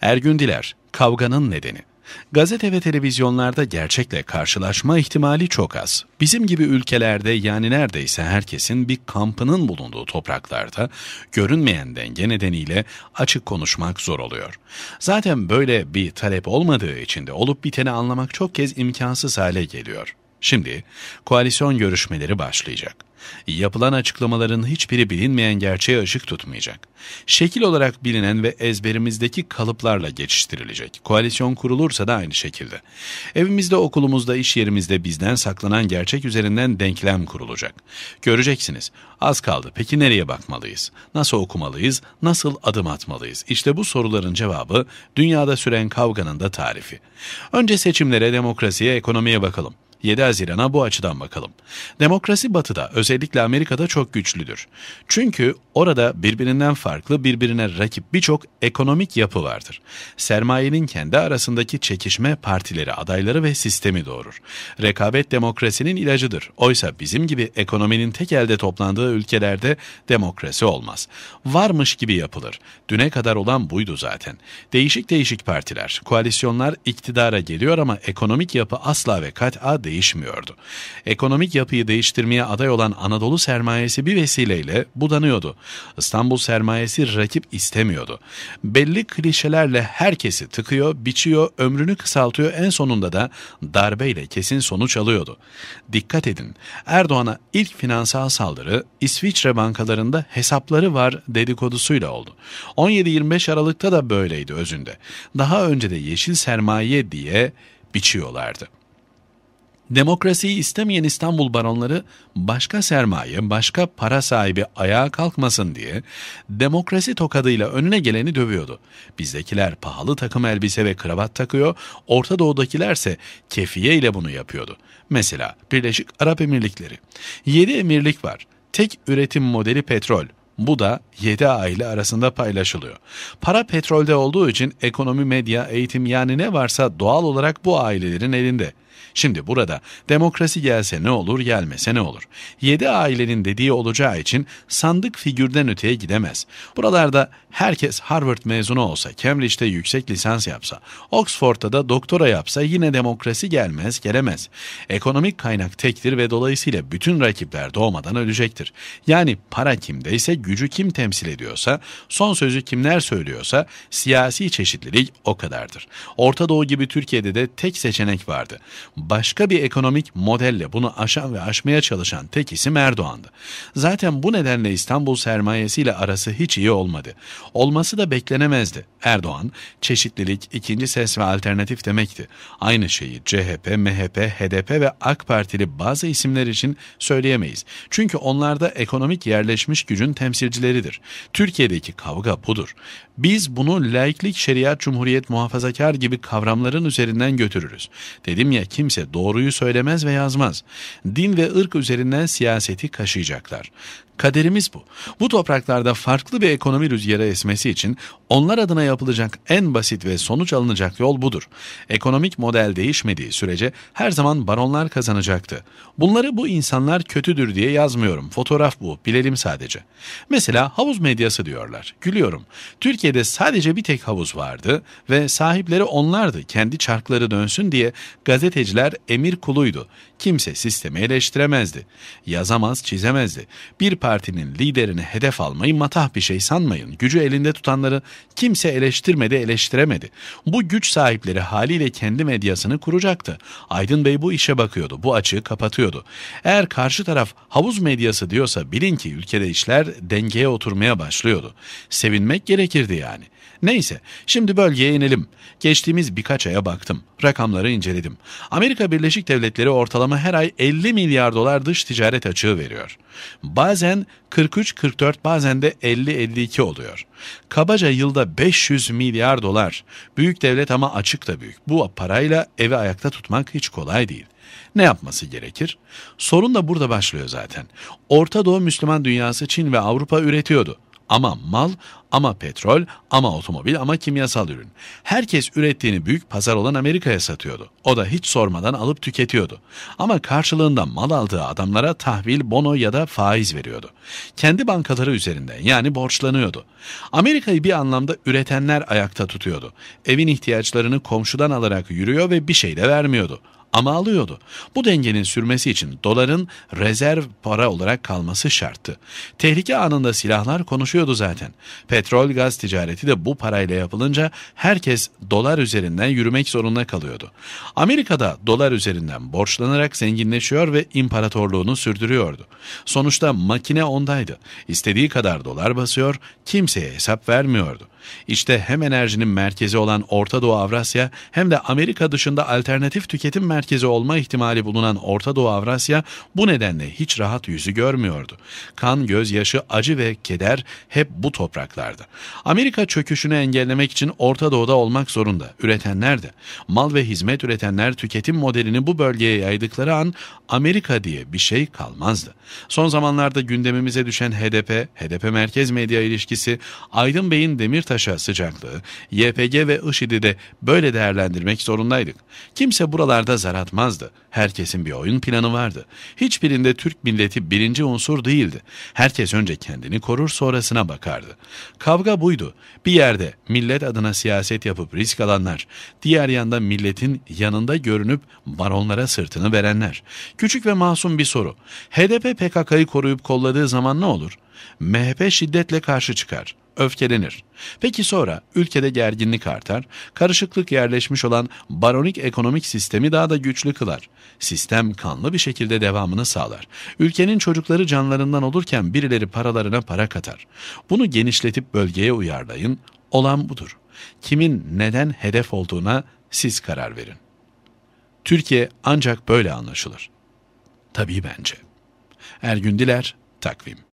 Ergün Diler, kavganın nedeni. Gazete ve televizyonlarda gerçekle karşılaşma ihtimali çok az. Bizim gibi ülkelerde yani neredeyse herkesin bir kampının bulunduğu topraklarda görünmeyen denge nedeniyle açık konuşmak zor oluyor. Zaten böyle bir talep olmadığı için de olup biteni anlamak çok kez imkansız hale geliyor. Şimdi koalisyon görüşmeleri başlayacak. Yapılan açıklamaların hiçbiri bilinmeyen gerçeğe ışık tutmayacak. Şekil olarak bilinen ve ezberimizdeki kalıplarla geçiştirilecek. Koalisyon kurulursa da aynı şekilde. Evimizde, okulumuzda, iş yerimizde bizden saklanan gerçek üzerinden denklem kurulacak. Göreceksiniz. Az kaldı. Peki nereye bakmalıyız? Nasıl okumalıyız? Nasıl adım atmalıyız? İşte bu soruların cevabı dünyada süren kavganın da tarifi. Önce seçimlere, demokrasiye, ekonomiye bakalım. 7 Haziran'a bu açıdan bakalım. Demokrasi batıda, özellikle Amerika'da çok güçlüdür. Çünkü orada birbirinden farklı, birbirine rakip birçok ekonomik yapı vardır. Sermayenin kendi arasındaki çekişme partileri, adayları ve sistemi doğurur. Rekabet demokrasinin ilacıdır. Oysa bizim gibi ekonominin tek elde toplandığı ülkelerde demokrasi olmaz. Varmış gibi yapılır. Düne kadar olan buydu zaten. Değişik değişik partiler, koalisyonlar iktidara geliyor ama ekonomik yapı asla ve kat'a değişmiyordu. Ekonomik yapıyı değiştirmeye aday olan Anadolu sermayesi bir vesileyle budanıyordu. İstanbul sermayesi rakip istemiyordu. Belli klişelerle herkesi tıkıyor, biçiyor, ömrünü kısaltıyor en sonunda da darbeyle kesin sonuç alıyordu. Dikkat edin, Erdoğan'a ilk finansal saldırı İsviçre bankalarında hesapları var dedikodusuyla oldu. 17-25 Aralık'ta da böyleydi özünde. Daha önce de yeşil sermaye diye biçiyorlardı. Demokrasiyi istemeyen İstanbul baronları başka sermaye, başka para sahibi ayağa kalkmasın diye demokrasi tokadıyla önüne geleni dövüyordu. Bizdekiler pahalı takım elbise ve kravat takıyor, Orta Doğu'dakilerse kefiye ile bunu yapıyordu. Mesela Birleşik Arap Emirlikleri. 7 emirlik var. Tek üretim modeli petrol. Bu da 7 aile arasında paylaşılıyor. Para petrolde olduğu için ekonomi, medya, eğitim yani ne varsa doğal olarak bu ailelerin elinde. Şimdi burada demokrasi gelse ne olur gelmese ne olur. Yedi ailenin dediği olacağı için sandık figürden öteye gidemez. Buralarda herkes Harvard mezunu olsa, Cambridge'de yüksek lisans yapsa, Oxford'da da doktora yapsa yine demokrasi gelmez gelemez. Ekonomik kaynak tektir ve dolayısıyla bütün rakipler doğmadan ölecektir. Yani para kimdeyse gücü kim temsil ediyorsa, son sözü kimler söylüyorsa siyasi çeşitlilik o kadardır. Orta Doğu gibi Türkiye'de de tek seçenek vardı başka bir ekonomik modelle bunu aşan ve aşmaya çalışan tek isim Erdoğan'dı. Zaten bu nedenle İstanbul sermayesiyle arası hiç iyi olmadı. Olması da beklenemezdi. Erdoğan, çeşitlilik, ikinci ses ve alternatif demekti. Aynı şeyi CHP, MHP, HDP ve AK Partili bazı isimler için söyleyemeyiz. Çünkü onlar da ekonomik yerleşmiş gücün temsilcileridir. Türkiye'deki kavga budur. Biz bunu laiklik, şeriat, cumhuriyet, muhafazakar gibi kavramların üzerinden götürürüz. Dedim ya kimse doğruyu söylemez ve yazmaz. Din ve ırk üzerinden siyaseti kaşıyacaklar. Kaderimiz bu. Bu topraklarda farklı bir ekonomi rüzgarı esmesi için onlar adına yapılacak en basit ve sonuç alınacak yol budur. Ekonomik model değişmediği sürece her zaman baronlar kazanacaktı. Bunları bu insanlar kötüdür diye yazmıyorum. Fotoğraf bu. Bilelim sadece. Mesela havuz medyası diyorlar. Gülüyorum. Türkiye'de sadece bir tek havuz vardı ve sahipleri onlardı. Kendi çarkları dönsün diye gazeteciler emir kuluydu. Kimse sistemi eleştiremezdi. Yazamaz, çizemezdi. Bir parça partinin liderini hedef almayı matah bir şey sanmayın. Gücü elinde tutanları kimse eleştirmedi, eleştiremedi. Bu güç sahipleri haliyle kendi medyasını kuracaktı. Aydın Bey bu işe bakıyordu, bu açığı kapatıyordu. Eğer karşı taraf havuz medyası diyorsa bilin ki ülkede işler dengeye oturmaya başlıyordu. Sevinmek gerekirdi yani. Neyse, şimdi bölgeye inelim. Geçtiğimiz birkaç aya baktım. Rakamları inceledim. Amerika Birleşik Devletleri ortalama her ay 50 milyar dolar dış ticaret açığı veriyor. Bazen tahminen 43-44 bazen de 50-52 oluyor. Kabaca yılda 500 milyar dolar. Büyük devlet ama açık da büyük. Bu parayla evi ayakta tutmak hiç kolay değil. Ne yapması gerekir? Sorun da burada başlıyor zaten. Orta Doğu Müslüman dünyası Çin ve Avrupa üretiyordu ama mal, ama petrol, ama otomobil, ama kimyasal ürün. Herkes ürettiğini büyük pazar olan Amerika'ya satıyordu. O da hiç sormadan alıp tüketiyordu. Ama karşılığında mal aldığı adamlara tahvil, bono ya da faiz veriyordu. Kendi bankaları üzerinden yani borçlanıyordu. Amerika'yı bir anlamda üretenler ayakta tutuyordu. Evin ihtiyaçlarını komşudan alarak yürüyor ve bir şey de vermiyordu ama alıyordu. Bu dengenin sürmesi için doların rezerv para olarak kalması şarttı. Tehlike anında silahlar konuşuyordu zaten. Petrol gaz ticareti de bu parayla yapılınca herkes dolar üzerinden yürümek zorunda kalıyordu. Amerika'da dolar üzerinden borçlanarak zenginleşiyor ve imparatorluğunu sürdürüyordu. Sonuçta makine ondaydı. İstediği kadar dolar basıyor, kimseye hesap vermiyordu. İşte hem enerjinin merkezi olan Orta Doğu Avrasya hem de Amerika dışında alternatif tüketim merkezi olma ihtimali bulunan Orta Doğu Avrasya bu nedenle hiç rahat yüzü görmüyordu. Kan, gözyaşı, acı ve keder hep bu topraklarda. Amerika çöküşünü engellemek için Orta Doğu'da olmak zorunda. Üretenler de. Mal ve hizmet üretenler tüketim modelini bu bölgeye yaydıkları an Amerika diye bir şey kalmazdı. Son zamanlarda gündemimize düşen HDP, HDP merkez medya ilişkisi, Aydın Bey'in demir Beşiktaş'a sıcaklığı, YPG ve IŞİD'i de böyle değerlendirmek zorundaydık. Kimse buralarda zar atmazdı. Herkesin bir oyun planı vardı. Hiçbirinde Türk milleti birinci unsur değildi. Herkes önce kendini korur sonrasına bakardı. Kavga buydu. Bir yerde millet adına siyaset yapıp risk alanlar, diğer yanda milletin yanında görünüp baronlara sırtını verenler. Küçük ve masum bir soru. HDP PKK'yı koruyup kolladığı zaman ne olur? MHP şiddetle karşı çıkar öfkelenir. Peki sonra ülkede gerginlik artar, karışıklık yerleşmiş olan baronik ekonomik sistemi daha da güçlü kılar. Sistem kanlı bir şekilde devamını sağlar. Ülkenin çocukları canlarından olurken birileri paralarına para katar. Bunu genişletip bölgeye uyarlayın, olan budur. Kimin neden hedef olduğuna siz karar verin. Türkiye ancak böyle anlaşılır. Tabii bence. Ergün Diler, Takvim